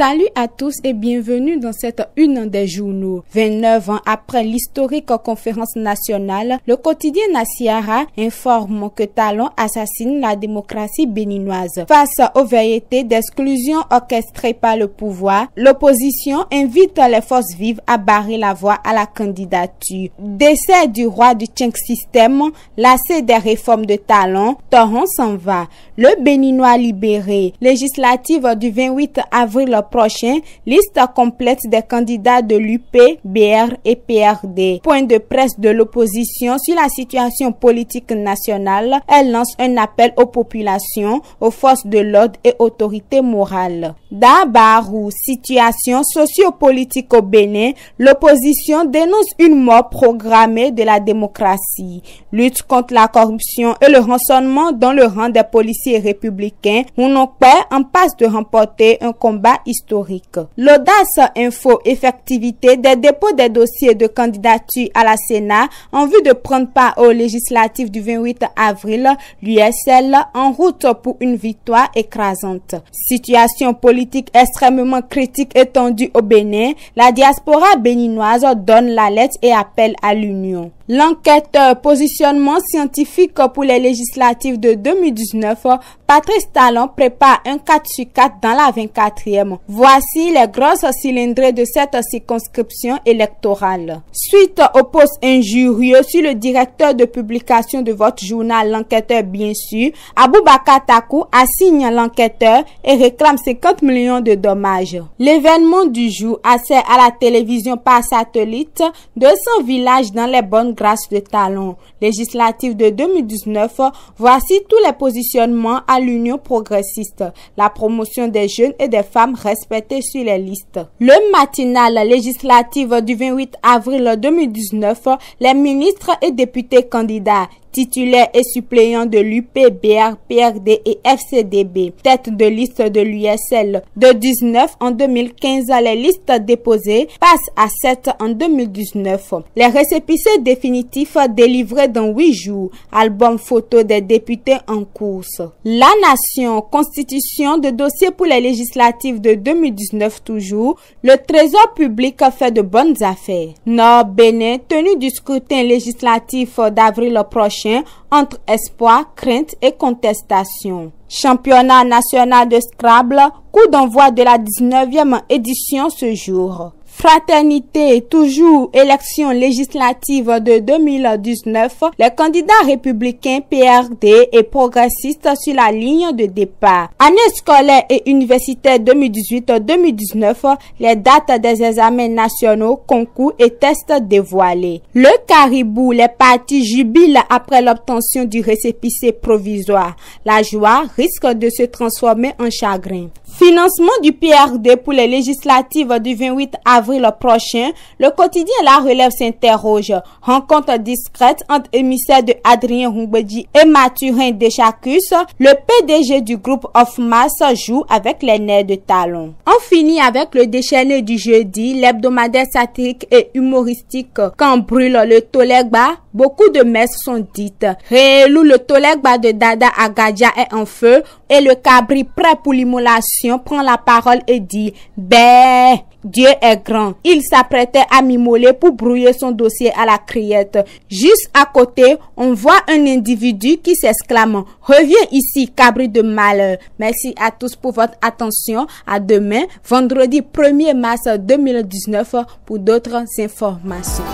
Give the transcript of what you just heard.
Salut à tous et bienvenue dans cette une des journaux. 29 ans après l'historique conférence nationale, le quotidien Nassiara informe que Talon assassine la démocratie béninoise. Face aux vérités d'exclusion orchestrées par le pouvoir, l'opposition invite les forces vives à barrer la voie à la candidature. Décès du roi du Tchink System, lassé des réformes de Talon, Torrent s'en va. Le Béninois libéré, législative du 28 avril prochain. Liste complète des candidats de l'UP, BR et PRD. Point de presse de l'opposition sur la situation politique nationale. Elle lance un appel aux populations, aux forces de l'ordre et autorités morales. Dabarou, situation sociopolitique au Bénin, l'opposition dénonce une mort programmée de la démocratie. Lutte contre la corruption et le rançonnement dans le rang des policiers républicains, Mounokpe en passe de remporter un combat historique historique. L'audace info effectivité des dépôts des dossiers de candidature à la Sénat en vue de prendre part aux législatives du 28 avril, l'USL en route pour une victoire écrasante. Situation politique extrêmement critique étendue au Bénin, la diaspora béninoise donne la lettre et appelle à l'union. L'enquête euh, positionnement scientifique pour les législatives de 2019, Patrice Talon prépare un 4 sur 4 dans la 24e. Voici les grosses cylindrées de cette circonscription électorale. Suite au post injurieux sur le directeur de publication de votre journal, l'enquêteur bien sûr, Aboubakar Takou assigne l'enquêteur et réclame 50 millions de dommages. L'événement du jour assez à la télévision par satellite 200 villages dans les bonnes grâces de Talon. Législative de 2019, voici tous les positionnements à l'Union progressiste. La promotion des jeunes et des femmes reste sur les listes. Le matinal législative du 28 avril 2019, les ministres et députés candidats titulaire et suppléant de l'UPBR, PRD et FCDB, tête de liste de l'USL. De 19 en 2015, les listes déposées passent à 7 en 2019. Les récépissés définitifs délivrés dans 8 jours, album photo des députés en course. La Nation, constitution de dossier pour les législatives de 2019 toujours, le Trésor public fait de bonnes affaires. Nord-Bénin, tenu du scrutin législatif d'avril prochain, entre espoir, crainte et contestation. Championnat national de Scrabble, coup d'envoi de la 19e édition ce jour. Fraternité, toujours élection législative de 2019, les candidats républicains PRD et progressistes sur la ligne de départ. Année scolaire et universitaire 2018-2019, les dates des examens nationaux, concours et tests dévoilés. Le Caribou, les partis jubilent après l'obtention du récépissé provisoire. La joie risque de se transformer en chagrin. Financement du PRD pour les législatives du 28 avril prochain, le quotidien La Relève s'interroge. Rencontre discrète entre émissaires de Adrien Rumbedi et Mathurin Deschacus, le PDG du groupe Of Mass joue avec les nerfs de talon. On finit avec le déchaîné du jeudi, l'hebdomadaire satirique et humoristique Quand brûle le Tolegba, beaucoup de messes sont dites. Réelou le Tolegba de Dada Agadja est en feu et le cabri prêt pour l'immolation prend la parole et dit Ben, Dieu est grand. Il s'apprêtait à m'immoler pour brouiller son dossier à la criette. Juste à côté, on voit un individu qui s'exclame Reviens ici, cabri de malheur. Merci à tous pour votre attention. À demain, vendredi 1er mars 2019, pour d'autres informations.